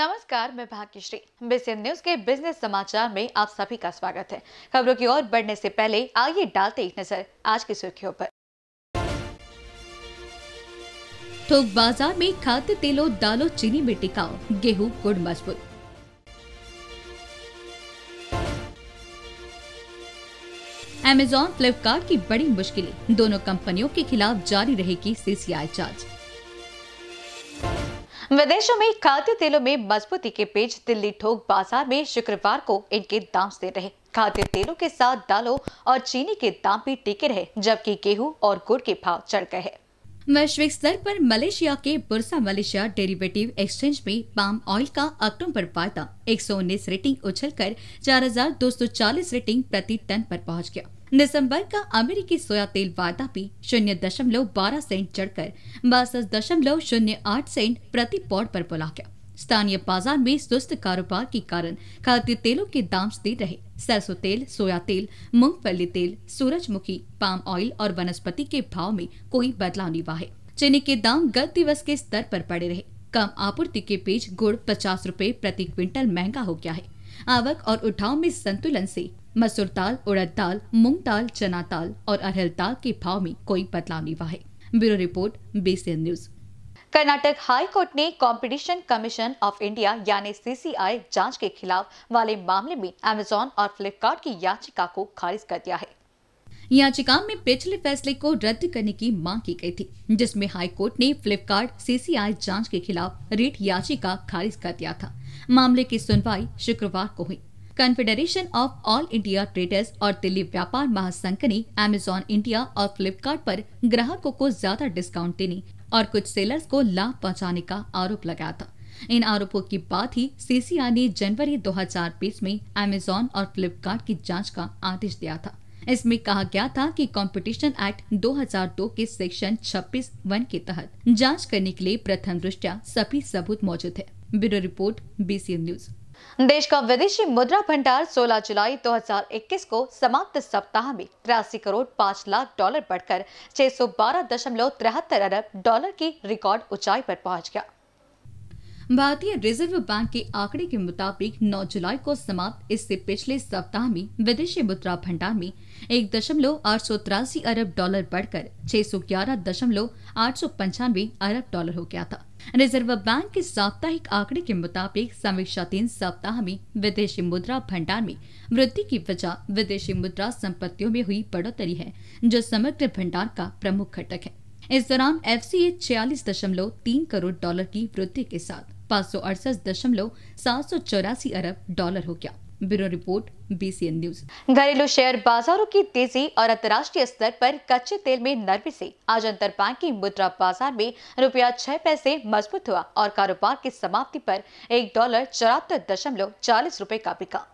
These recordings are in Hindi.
नमस्कार मैं भाग्यश्री बीसीएन न्यूज के बिजनेस समाचार में आप सभी का स्वागत है खबरों की ओर बढ़ने से पहले आइए डालते एक नजर आज की सुर्खियों पर थोक तो बाजार में खाद्य तेलों दालों चीनी में टिकाओ गेहूं गुड़ मजबूत अमेजॉन फ्लिपकार्ट की बड़ी मुश्किलें दोनों कंपनियों के खिलाफ जारी रहेगी सीसीआई जांच विदेशों में खाद्य तेलों में मजबूती के बीच दिल्ली ठोक बाजार में शुक्रवार को इनके दाम स्थिर रहे खाद्य तेलों के साथ दालों और चीनी के दाम भी टिके रहे जबकि गेहूं और गुड़ के भाव चढ़ गए वैश्विक स्तर पर मलेशिया के बुरसा मलेशिया डेरिवेटिव एक्सचेंज में पाम ऑयल का अक्टूबर वायदा एक रेटिंग उछलकर 4,240 रेटिंग प्रति टन पर पहुंच गया दिसंबर का अमेरिकी सोया तेल वार्ता भी शून्य दशमलव बारह सेंट चढ़कर बासठ दशमलव शून्य आठ सेंट प्रति पॉड पर बुला गया स्थानीय बाजार में सुस्त कारोबार के कारण खाद्य तेलों के दाम स्थिर रहे सरसों तेल सोया तेल मूंगफली तेल सूरजमुखी पाम ऑयल और वनस्पति के भाव में कोई बदलाव नहीं हुआ है चीनी के दाम गत दिवस के स्तर पर पड़े रहे कम आपूर्ति के बीच गुड़ पचास रूपए प्रति क्विंटल महंगा हो गया है आवक और उठाव में संतुलन से मसूर ताल उड़द ताल मूंग ताल चना ताल और अरहल ताल के भाव में कोई बदलाव नहीं हुआ है bureau report BCN news Karnataka high court ने कंपटीशन कमीशन ऑफ इंडिया यानी सीसीआई जांच के खिलाफ वाले मामले में अमेजोन और फ्लिपकार्ट की याचिका को खारिज कर दिया है याचिका में पिछले फैसले को रद्द करने की मांग की गई थी जिसमें हाई कोर्ट ने फ्लिपकार्ट सीसीआई जांच के खिलाफ रीट याचिका खारिज कर दिया था मामले की सुनवाई शुक्रवार को हुई confederation of all India traders और दिल्ली व्यापार महासंघ ने अमेजोन इंडिया और फ्लिपकार्ट पर ग्राहकों को ज्यादा डिस्काउंट देने और कुछ सेलर्स को लाभ पहुंचाने का आरोप लगाया था इन आरोपों के बाद ही सीसीआई ने जनवरी 2020 में अमेजोन और फ्लिपकार्ट की जांच का आदेश दिया था इसमें कहा गया था कि कंपटीशन एक्ट 2002 के सेक्शन 26 वन के तहत जांच करने के लिए प्रथम दृष्टिया सभी सबूत मौजूद है ब्यूरो रिपोर्ट बीसी न्यूज़ देश का विदेशी मुद्रा भंडार 16 जुलाई 2021 को समाप्त सप्ताह में तिरासी करोड़ 5 लाख डॉलर बढ़कर छह अरब डॉलर की रिकॉर्ड ऊंचाई पर पहुंच गया भारतीय रिजर्व बैंक के आंकड़े के मुताबिक 9 जुलाई को समाप्त इससे पिछले सप्ताह में विदेशी मुद्रा भंडार में एक दशमलव आठ सौ तिरासी अरब डॉलर बढ़कर छह सौ ग्यारह दशमलव आठ सौ पंचानवे अरब डॉलर हो गया था रिजर्व बैंक के साप्ताहिक आंकड़े के मुताबिक समीक्षा तीन सप्ताह में विदेशी मुद्रा भंडार में वृद्धि की वजह विदेशी मुद्रा संपत्तियों में हुई बढ़ोतरी है जो समग्र भंडार का प्रमुख घटक है इस दौरान एफ सी छियालीस दशमलव तीन करोड़ डॉलर की वृद्धि के साथ पाँच सौ अड़सठ दशमलव सात सौ चौरासी अरब डॉलर हो गया ब्यूरो रिपोर्ट बीसीएन न्यूज घरेलू शेयर बाजारों की तेजी और अंतर्राष्ट्रीय स्तर पर कच्चे तेल में नरमी से आज अंतर की मुद्रा बाजार में रुपया छह पैसे मजबूत हुआ और कारोबार की समाप्ति पर एक डॉलर चौहत्तर दशमलव चालीस रूपए का बिका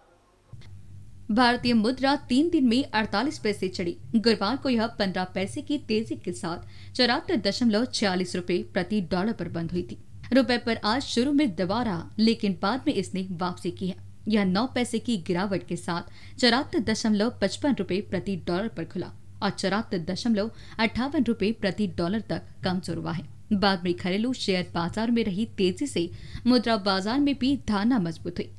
भारतीय मुद्रा तीन दिन में 48 पैसे चढ़ी गुरुवार को यह 15 पैसे की तेजी के साथ चौरातर दशमलव छियालीस रूपए प्रति डॉलर पर बंद हुई थी रुपए पर आज शुरू में दबाव रहा लेकिन बाद में इसने वापसी की है यह नौ पैसे की गिरावट के साथ चौरात दशमलव पचपन रूपए प्रति डॉलर पर खुला और चौरात दशमलव अट्ठावन रूपए प्रति डॉलर तक कमजोर हुआ है बाद में घरेलू शेयर बाजार में रही तेजी से मुद्रा बाजार में भी धारणा मजबूत हुई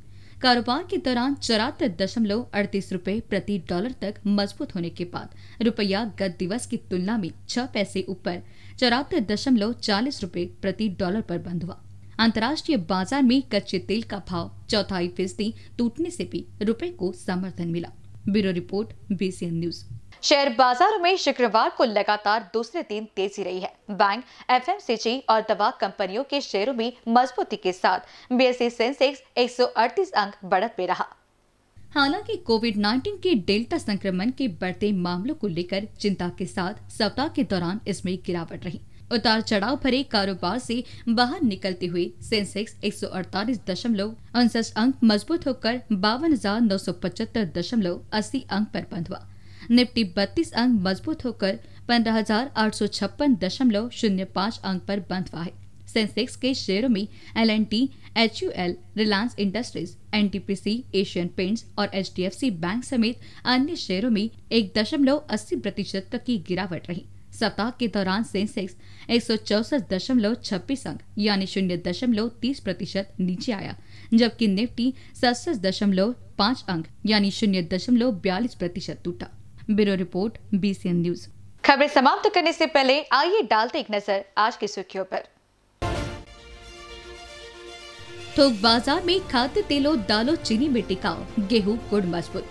कारोबार के दौरान चौरातर दशमलव अड़तीस रूपए प्रति डॉलर तक मजबूत होने के बाद रुपया गत दिवस की तुलना में छह पैसे ऊपर चौरातर दशमलव चालीस रूपए प्रति डॉलर पर बंद हुआ अंतर्राष्ट्रीय बाजार में कच्चे तेल का भाव चौथाई फीसदी टूटने से भी रुपए को समर्थन मिला bureau report BCN news share बाजारों में शुक्रवार को लगातार दूसरे दिन तेजी रही है बैंक एफएमसीजी और दवा कंपनियों के शेयरों में मजबूती के साथ एस सेंसेक्स एक अंक बढ़त में रहा हालांकि कोविड 19 के डेल्टा संक्रमण के बढ़ते मामलों को लेकर चिंता के साथ सप्ताह के दौरान इसमें गिरावट रही उतार चढ़ाव भरे कारोबार से बाहर निकलते हुए सेंसेक्स एक सौ अड़तालीस दशमलव अंक मजबूत होकर बावन हजार नौ सौ पचहत्तर दशमलव अस्सी अंक पर बंद हुआ निफ्टी बत्तीस अंक मजबूत होकर पंद्रह हजार आठ सौ छप्पन दशमलव शून्य पाँच अंक पर बंद हुआ है सेंसेक्स के शेयरों में L N T H U L Reliance Industries N T P C Asian Paints और H D F C bank समेत अन्य शेयरों में एक दशमलव अस्सी प्रतिशत तक की गिरावट रही सप्ताह के दौरान सेंसेक्स एक सौ चौसठ दशमलव छब्बीस अंक यानी शून्य दशमलव तीस प्रतिशत नीचे आया जबकि निफ्टी सड़सठ दशमलव पाँच अंक यानी शून्य दशमलव बयालीस प्रतिशत टूटा ब्यूरो रिपोर्ट बीसीएन न्यूज खबरें समाप्त करने से पहले आइए डालते एक नजर आज की सुर्खियों पर थोक तो बाजार में खाद्य तेलों दालों चीनी में टिकाओ गेहूं गुड़ मजबूत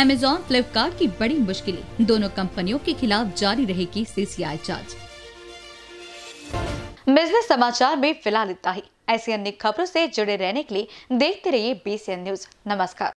अमेजॉन फ्लिपकार्ट की बड़ी मुश्किलें दोनों कंपनियों के खिलाफ जारी रहेगी सीसीआई जांच बिजनेस समाचार में फिलहाल इतना ही ऐसी अन्य खबरों से जुड़े रहने के लिए देखते रहिए बीसीएन न्यूज नमस्कार